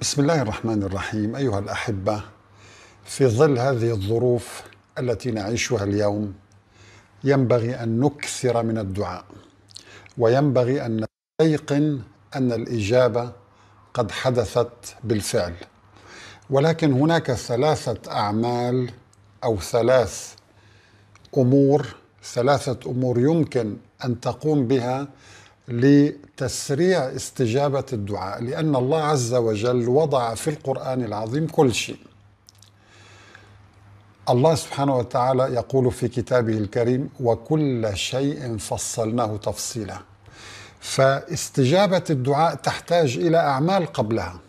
بسم الله الرحمن الرحيم أيها الأحبة في ظل هذه الظروف التي نعيشها اليوم ينبغي أن نكثر من الدعاء وينبغي أن نستيقن أن الإجابة قد حدثت بالفعل ولكن هناك ثلاثة أعمال أو ثلاث أمور ثلاثة أمور يمكن أن تقوم بها لتسريع استجابة الدعاء لأن الله عز وجل وضع في القرآن العظيم كل شيء الله سبحانه وتعالى يقول في كتابه الكريم وكل شيء فصلناه تفصيلا فاستجابة الدعاء تحتاج إلى أعمال قبلها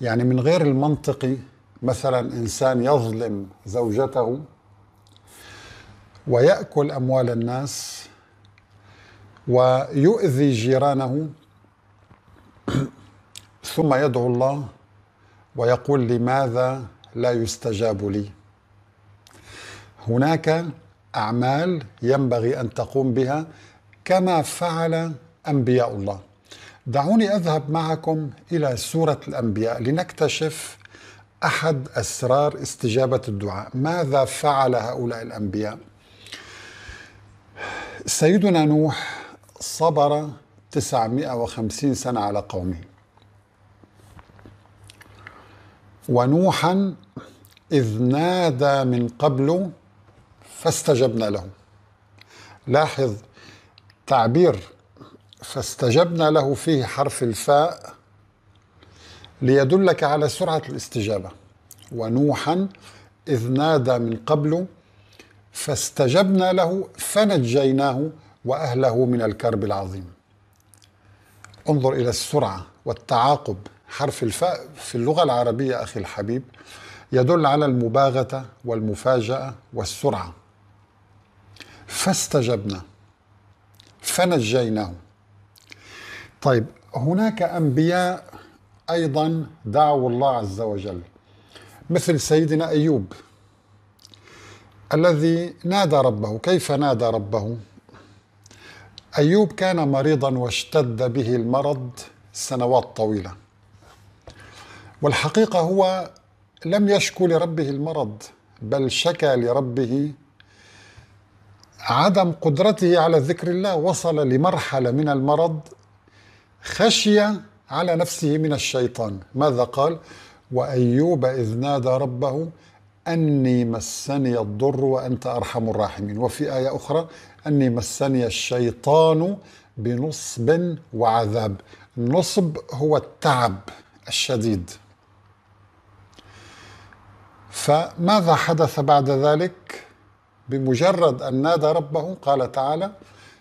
يعني من غير المنطقي مثلا إنسان يظلم زوجته ويأكل أموال الناس ويؤذي جيرانه ثم يدعو الله ويقول لماذا لا يستجاب لي هناك اعمال ينبغي ان تقوم بها كما فعل انبياء الله دعوني اذهب معكم الى سوره الانبياء لنكتشف احد اسرار استجابه الدعاء ماذا فعل هؤلاء الانبياء سيدنا نوح صبر 950 سنة على قومه ونوحا إذ نادى من قبل فاستجبنا له لاحظ تعبير فاستجبنا له فيه حرف الفاء ليدلك على سرعة الاستجابة ونوحا إذ نادى من قبل فاستجبنا له فنجيناه واهله من الكرب العظيم انظر الى السرعه والتعاقب حرف الفاء في اللغه العربيه اخي الحبيب يدل على المباغته والمفاجاه والسرعه فاستجبنا فنجيناه طيب هناك انبياء ايضا دعوا الله عز وجل مثل سيدنا ايوب الذي نادى ربه كيف نادى ربه أيوب كان مريضا واشتد به المرض سنوات طويلة والحقيقة هو لم يشكو لربه المرض بل شكى لربه عدم قدرته على ذكر الله وصل لمرحلة من المرض خشية على نفسه من الشيطان ماذا قال وأيوب إذ نادى ربه أني مسني الضر وأنت أرحم الراحمين وفي آية أخرى أني مسني الشيطان بنصب وعذاب النصب هو التعب الشديد فماذا حدث بعد ذلك بمجرد أن نادى ربه قال تعالى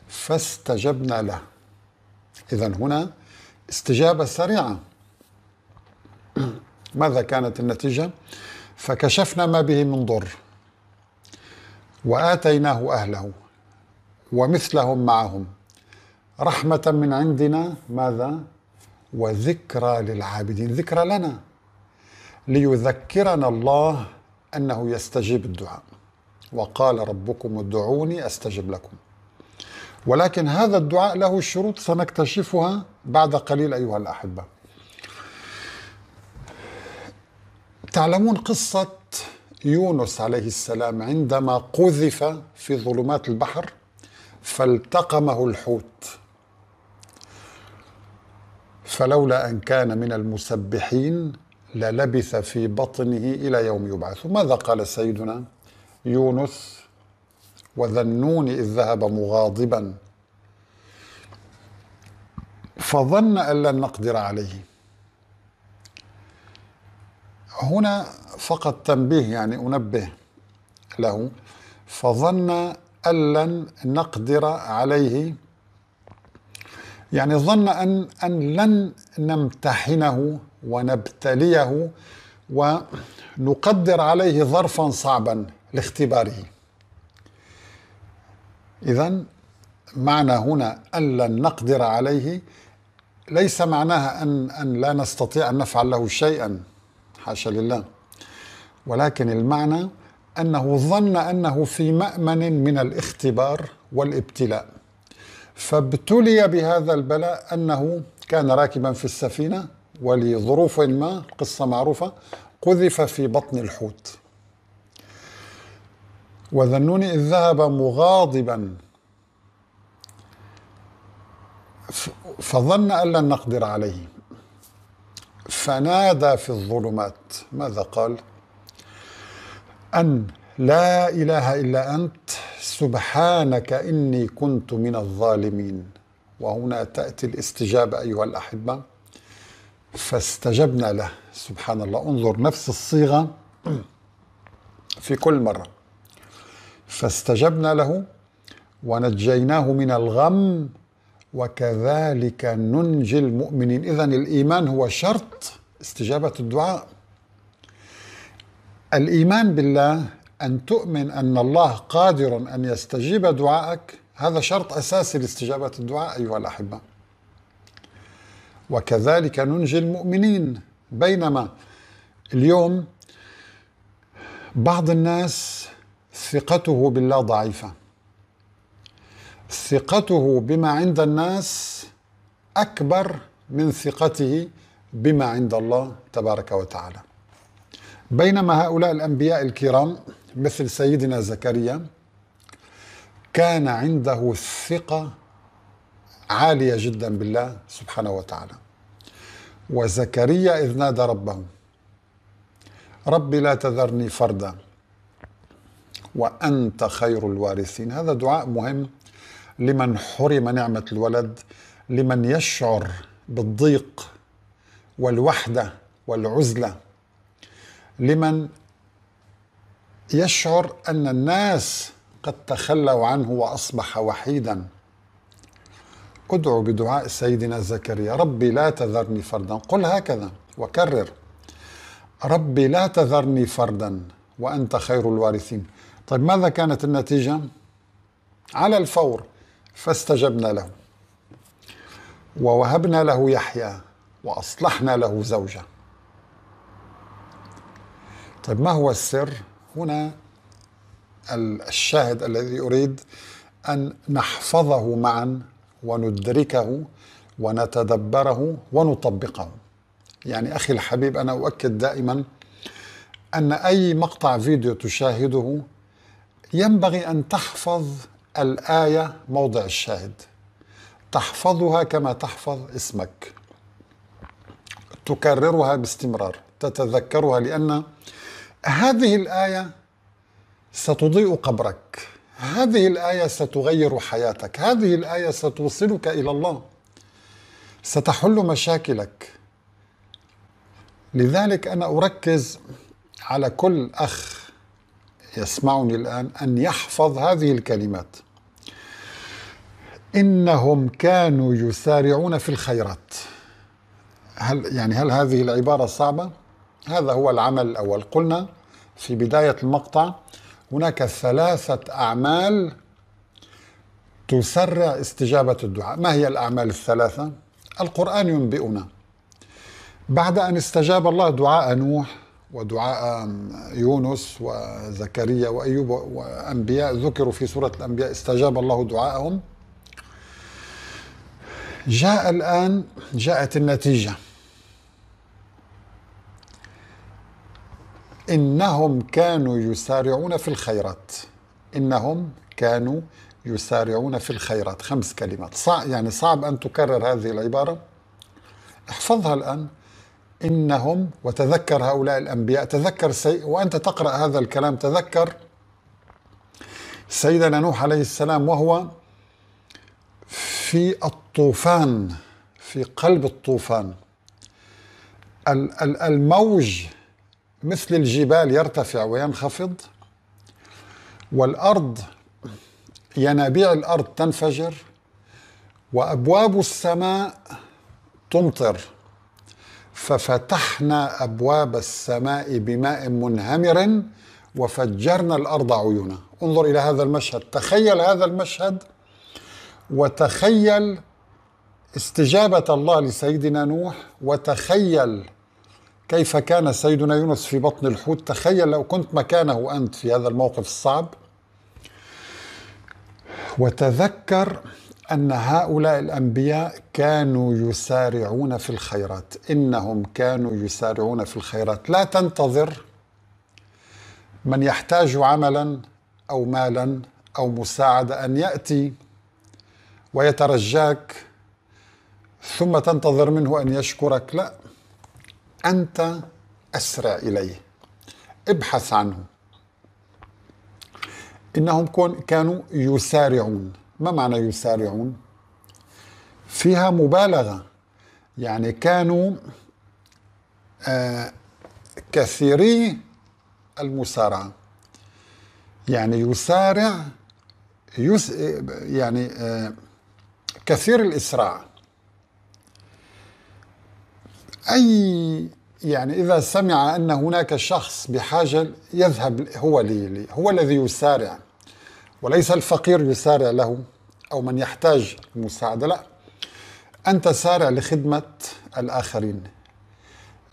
فاستجبنا له إذا هنا استجابة سريعة ماذا كانت النتيجة؟ فكشفنا ما به من ضر واتيناه اهله ومثلهم معهم رحمه من عندنا ماذا وذكرى للعابدين ذكرى لنا ليذكرنا الله انه يستجيب الدعاء وقال ربكم ادعوني استجب لكم ولكن هذا الدعاء له شروط سنكتشفها بعد قليل ايها الاحبه تعلمون قصة يونس عليه السلام عندما قذف في ظلمات البحر فالتقمه الحوت فلولا أن كان من المسبحين للبث في بطنه إلى يوم يبعث ماذا قال سيدنا يونس وذنون إذ ذهب مغاضبا فظن أن لن نقدر عليه هنا فقط تنبيه يعني أنبه له فظن أن لن نقدر عليه يعني ظن أن, أن لن نمتحنه ونبتليه ونقدر عليه ظرفا صعبا لاختباره إذا معنى هنا أن لن نقدر عليه ليس معناها أن, أن لا نستطيع أن نفعل له شيئا حاشا لله ولكن المعنى أنه ظن أنه في مأمن من الاختبار والابتلاء فابتلي بهذا البلاء أنه كان راكبا في السفينة ولظروف ما قصة معروفة قذف في بطن الحوت وذنوني إذ ذهب مغاضبا فظن أن لن نقدر عليه فنادى في الظلمات ماذا قال أن لا إله إلا أنت سبحانك إني كنت من الظالمين وهنا تأتي الاستجابة أيها الأحبة فاستجبنا له سبحان الله انظر نفس الصيغة في كل مرة فاستجبنا له ونجيناه من الغم وكذلك ننجي المؤمنين إذا الإيمان هو شرط استجابة الدعاء الإيمان بالله أن تؤمن أن الله قادر أن يستجيب دعائك هذا شرط أساسي لاستجابة الدعاء أيها الأحبة وكذلك ننجي المؤمنين بينما اليوم بعض الناس ثقته بالله ضعيفة ثقته بما عند الناس أكبر من ثقته بما عند الله تبارك وتعالى بينما هؤلاء الأنبياء الكرام مثل سيدنا زكريا كان عنده ثقة عالية جدا بالله سبحانه وتعالى وزكريا إذ نادى ربه رب لا تذرني فردا وأنت خير الوارثين هذا دعاء مهم لمن حرم نعمة الولد لمن يشعر بالضيق والوحده والعزله لمن يشعر ان الناس قد تخلوا عنه واصبح وحيدا ادعو بدعاء سيدنا زكريا ربي لا تذرني فردا قل هكذا وكرر ربي لا تذرني فردا وانت خير الوارثين طيب ماذا كانت النتيجه على الفور فاستجبنا له ووهبنا له يحيى وأصلحنا له زوجة طيب ما هو السر هنا الشاهد الذي أريد أن نحفظه معا وندركه ونتدبره ونطبقه يعني أخي الحبيب أنا أؤكد دائما أن أي مقطع فيديو تشاهده ينبغي أن تحفظ الآية موضع الشاهد تحفظها كما تحفظ اسمك تكررها باستمرار تتذكرها لأن هذه الآية ستضيء قبرك هذه الآية ستغير حياتك هذه الآية ستوصلك إلى الله ستحل مشاكلك لذلك أنا أركز على كل أخ يسمعني الآن أن يحفظ هذه الكلمات إنهم كانوا يسارعون في الخيرات هل يعني هل هذه العبارة صعبة؟ هذا هو العمل الأول قلنا في بداية المقطع هناك ثلاثة أعمال تسرع استجابة الدعاء ما هي الأعمال الثلاثة؟ القرآن ينبئنا بعد أن استجاب الله دعاء نوح ودعاء يونس وزكريا وأيوب وأنبياء ذكروا في سورة الأنبياء استجاب الله دعاءهم جاء الآن جاءت النتيجة إنهم كانوا يسارعون في الخيرات إنهم كانوا يسارعون في الخيرات خمس كلمات صعب يعني صعب أن تكرر هذه العبارة احفظها الآن إنهم وتذكر هؤلاء الأنبياء تذكر سي وأنت تقرأ هذا الكلام تذكر سيدنا نوح عليه السلام وهو في الطوفان في قلب الطوفان الموج مثل الجبال يرتفع وينخفض والارض ينابيع الارض تنفجر وابواب السماء تمطر ففتحنا ابواب السماء بماء منهمر وفجرنا الارض عيونا انظر الى هذا المشهد تخيل هذا المشهد وتخيل استجابه الله لسيدنا نوح وتخيل كيف كان سيدنا يونس في بطن الحوت تخيل لو كنت مكانه أنت في هذا الموقف الصعب وتذكر أن هؤلاء الأنبياء كانوا يسارعون في الخيرات إنهم كانوا يسارعون في الخيرات لا تنتظر من يحتاج عملا أو مالا أو مساعدة أن يأتي ويترجاك ثم تنتظر منه أن يشكرك لا أنت أسرع إليه ابحث عنه إنهم كانوا يسارعون ما معنى يسارعون؟ فيها مبالغة يعني كانوا آه كثيري المسارعة يعني يسارع يس يعني آه كثير الإسراع اي يعني اذا سمع ان هناك شخص بحاجه يذهب هو لي هو الذي يسارع وليس الفقير يسارع له او من يحتاج المساعده لا انت سارع لخدمه الاخرين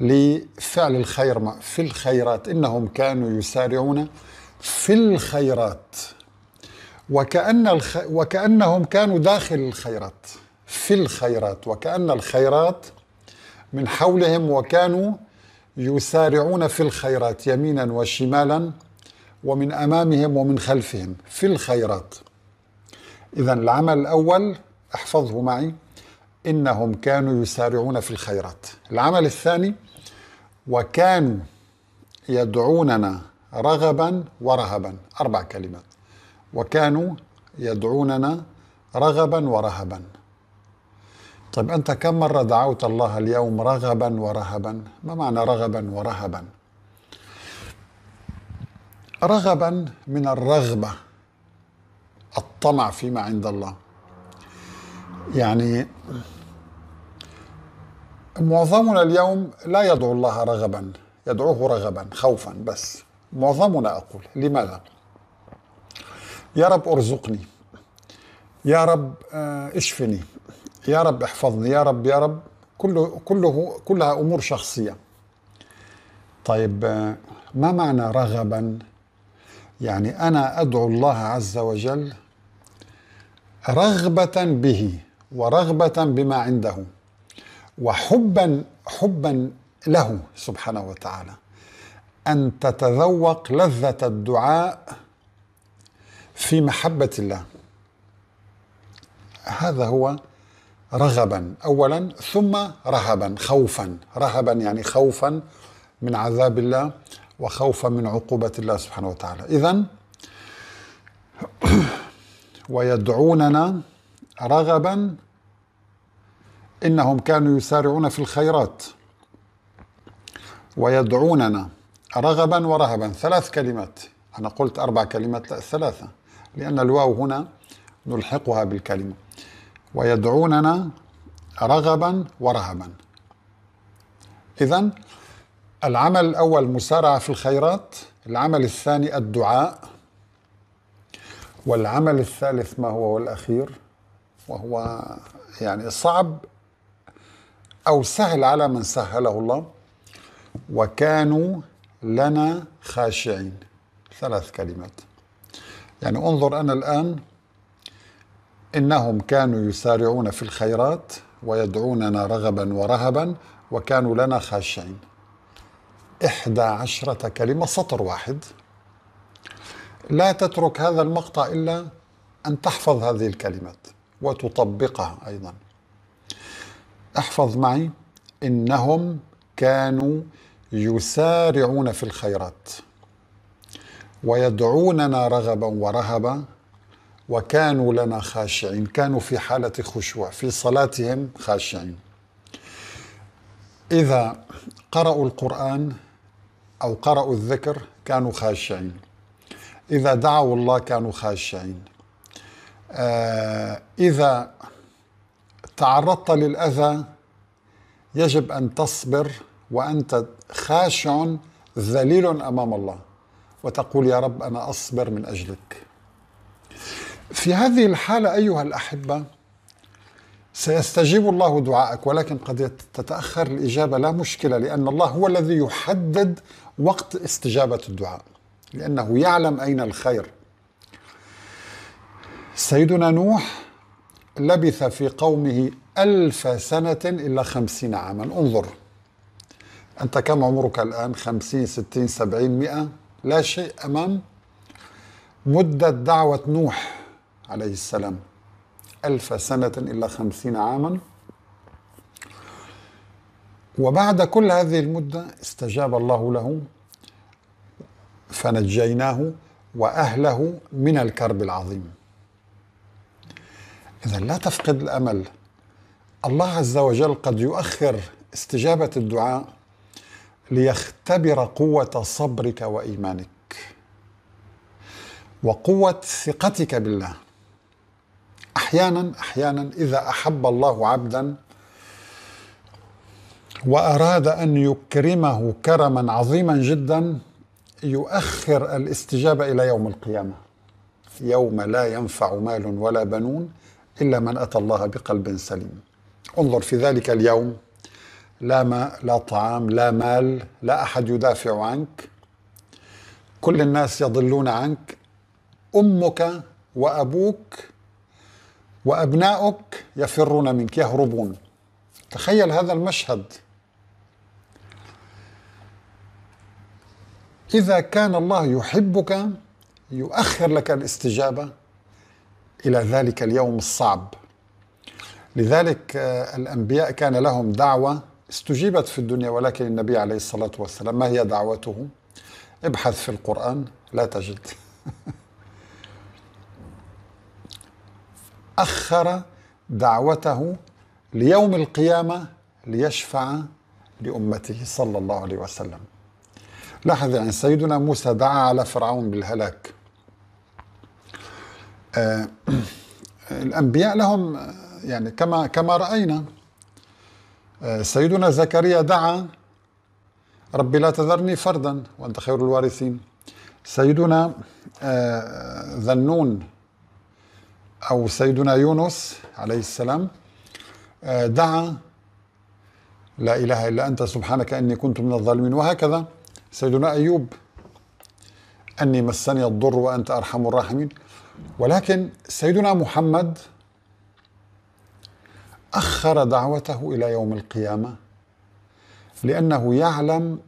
لفعل الخير في الخيرات انهم كانوا يسارعون في الخيرات وكأن الخ... وكأنهم كانوا داخل الخيرات في الخيرات وكأن الخيرات من حولهم وكانوا يسارعون في الخيرات يمينا وشمالا ومن امامهم ومن خلفهم في الخيرات اذا العمل الاول احفظه معي انهم كانوا يسارعون في الخيرات العمل الثاني وكانوا يدعوننا رغبا ورهبا اربع كلمات وكانوا يدعوننا رغبا ورهبا طيب أنت كم مرة دعوت الله اليوم رغبا ورهبا ما معنى رغبا ورهبا رغبا من الرغبة الطمع فيما عند الله يعني معظمنا اليوم لا يدعو الله رغبا يدعوه رغبا خوفا بس معظمنا أقول لماذا يا رب أرزقني يا رب آه، اشفني يا رب احفظني يا رب يا رب كله كله كلها امور شخصيه طيب ما معنى رغبا يعني انا ادعو الله عز وجل رغبه به ورغبه بما عنده وحبا حبا له سبحانه وتعالى ان تتذوق لذه الدعاء في محبه الله هذا هو رغبا اولا ثم رهبا خوفا رهبا يعني خوفا من عذاب الله وخوفا من عقوبه الله سبحانه وتعالى اذا ويدعوننا رغبا انهم كانوا يسارعون في الخيرات ويدعوننا رغبا ورهبا ثلاث كلمات انا قلت اربع كلمات لا ثلاثه لان الواو هنا نلحقها بالكلمه ويدعوننا رغبا ورهبا اذا العمل الاول مسارعه في الخيرات العمل الثاني الدعاء والعمل الثالث ما هو والاخير وهو يعني صعب او سهل على من سهله الله وكانوا لنا خاشعين ثلاث كلمات يعني انظر انا الان انهم كانوا يسارعون في الخيرات ويدعوننا رغبا ورهبا وكانوا لنا خاشعين احدى عشره كلمه سطر واحد لا تترك هذا المقطع الا ان تحفظ هذه الكلمات وتطبقها ايضا احفظ معي انهم كانوا يسارعون في الخيرات ويدعوننا رغبا ورهبا وكانوا لنا خاشعين كانوا في حالة خشوع في صلاتهم خاشعين إذا قرأوا القرآن أو قرأوا الذكر كانوا خاشعين إذا دعوا الله كانوا خاشعين آه إذا تعرضت للأذى يجب أن تصبر وأنت خاشع ذليل أمام الله وتقول يا رب أنا أصبر من أجلك في هذه الحالة أيها الأحبة سيستجيب الله دعاءك ولكن قد تتأخر الإجابة لا مشكلة لأن الله هو الذي يحدد وقت استجابة الدعاء لأنه يعلم أين الخير سيدنا نوح لبث في قومه ألف سنة إلا خمسين عاما انظر أنت كم عمرك الآن خمسين ستين سبعين مئة لا شيء أمام مدة دعوة نوح عليه السلام ألف سنة إلا خمسين عاما وبعد كل هذه المدة استجاب الله له فنجيناه وأهله من الكرب العظيم إذا لا تفقد الأمل الله عز وجل قد يؤخر استجابة الدعاء ليختبر قوة صبرك وإيمانك وقوة ثقتك بالله احيانا احيانا اذا احب الله عبدا واراد ان يكرمه كرما عظيما جدا يؤخر الاستجابه الى يوم القيامه يوم لا ينفع مال ولا بنون الا من اتى الله بقلب سليم انظر في ذلك اليوم لا ماء لا طعام لا مال لا احد يدافع عنك كل الناس يضلون عنك امك وابوك وأبناؤك يفرون منك يهربون تخيل هذا المشهد إذا كان الله يحبك يؤخر لك الاستجابة إلى ذلك اليوم الصعب لذلك آه، الأنبياء كان لهم دعوة استجيبت في الدنيا ولكن النبي عليه الصلاة والسلام ما هي دعوته؟ ابحث في القرآن لا تجد أخر دعوته ليوم القيامة ليشفع لأمته صلى الله عليه وسلم لاحظ يعني سيدنا موسى دعا على فرعون بالهلاك آه الأنبياء لهم يعني كما كما رأينا آه سيدنا زكريا دعا ربي لا تذرني فردا وأنت خير الوارثين سيدنا آه، ذنون أو سيدنا يونس عليه السلام آه، دعا لا إله إلا أنت سبحانك أني كنت من الظالمين وهكذا سيدنا أيوب أني مسني الضر وأنت أرحم الراحمين ولكن سيدنا محمد أخر دعوته إلى يوم القيامة لأنه يعلم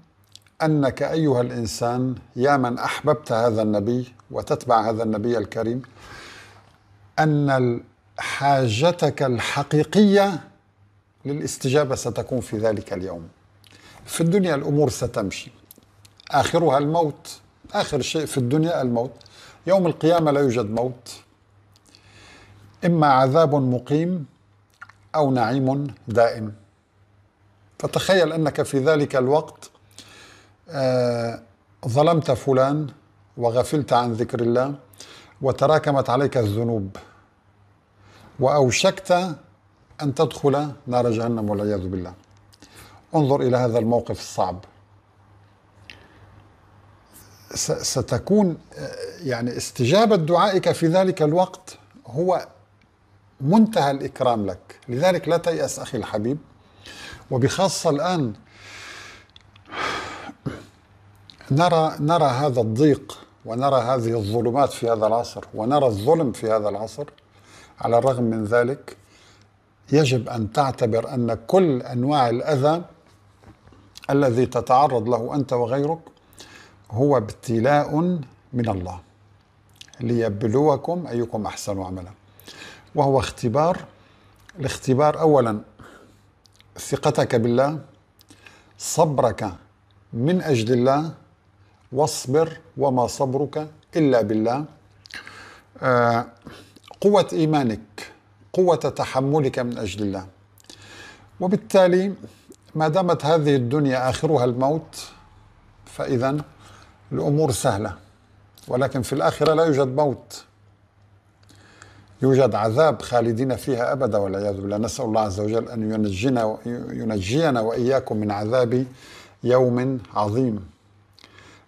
أنك أيها الإنسان يا من أحببت هذا النبي وتتبع هذا النبي الكريم ان حاجتك الحقيقيه للاستجابه ستكون في ذلك اليوم. في الدنيا الامور ستمشي اخرها الموت اخر شيء في الدنيا الموت يوم القيامه لا يوجد موت اما عذاب مقيم او نعيم دائم فتخيل انك في ذلك الوقت آه ظلمت فلان وغفلت عن ذكر الله وتراكمت عليك الذنوب واوشكت ان تدخل نار جهنم والعياذ بالله انظر الى هذا الموقف الصعب ستكون يعني استجابه دعائك في ذلك الوقت هو منتهى الاكرام لك لذلك لا تياس اخي الحبيب وبخاصه الان نرى نرى هذا الضيق ونرى هذه الظلمات في هذا العصر ونرى الظلم في هذا العصر على الرغم من ذلك يجب ان تعتبر ان كل انواع الاذى الذي تتعرض له انت وغيرك هو ابتلاء من الله ليبلوكم ايكم احسن عملا وهو اختبار الاختبار اولا ثقتك بالله صبرك من اجل الله واصبر وما صبرك إلا بالله آه، قوة إيمانك قوة تحملك من أجل الله وبالتالي ما دامت هذه الدنيا آخرها الموت فإذا الأمور سهلة ولكن في الآخرة لا يوجد موت يوجد عذاب خالدين فيها أبدا والعياذ بالله نسأل الله عز وجل أن ينجينا ينجينا وإياكم من عذاب يوم عظيم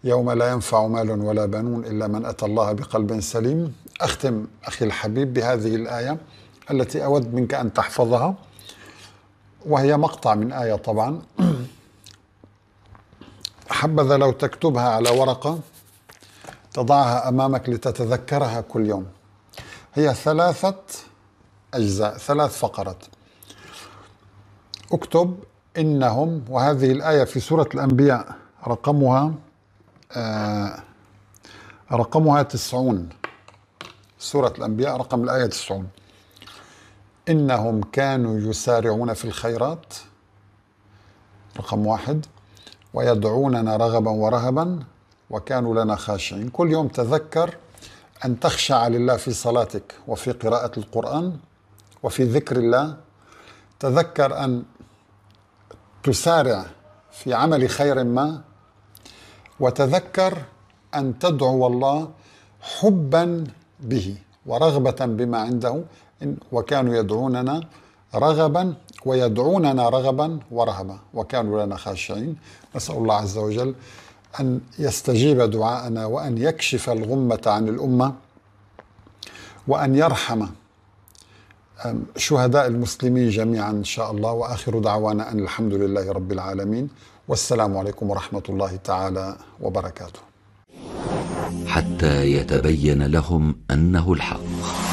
يوم لا ينفع مال ولا بنون إلا من أتى الله بقلب سليم أختم أخي الحبيب بهذه الآية التي أود منك أن تحفظها وهي مقطع من آية طبعا حبذا لو تكتبها على ورقة تضعها أمامك لتتذكرها كل يوم هي ثلاثة أجزاء ثلاث فقرات اكتب إنهم وهذه الآية في سورة الأنبياء رقمها آه رقمها تسعون سورة الأنبياء رقم الآية تسعون إنهم كانوا يسارعون في الخيرات رقم واحد ويدعوننا رغبا ورهبا وكانوا لنا خاشعين كل يوم تذكر أن تخشع لله في صلاتك وفي قراءة القرآن وفي ذكر الله تذكر أن تسارع في عمل خير ما وتذكر ان تدعو الله حبا به ورغبه بما عنده وكانوا يدعوننا رغبا ويدعوننا رغبا ورهبا وكانوا لنا خاشعين نسال الله عز وجل ان يستجيب دعاءنا وان يكشف الغمه عن الامه وان يرحم شهداء المسلمين جميعا ان شاء الله واخر دعوانا ان الحمد لله رب العالمين والسلام عليكم ورحمه الله تعالى وبركاته حتى يتبين لهم انه الحق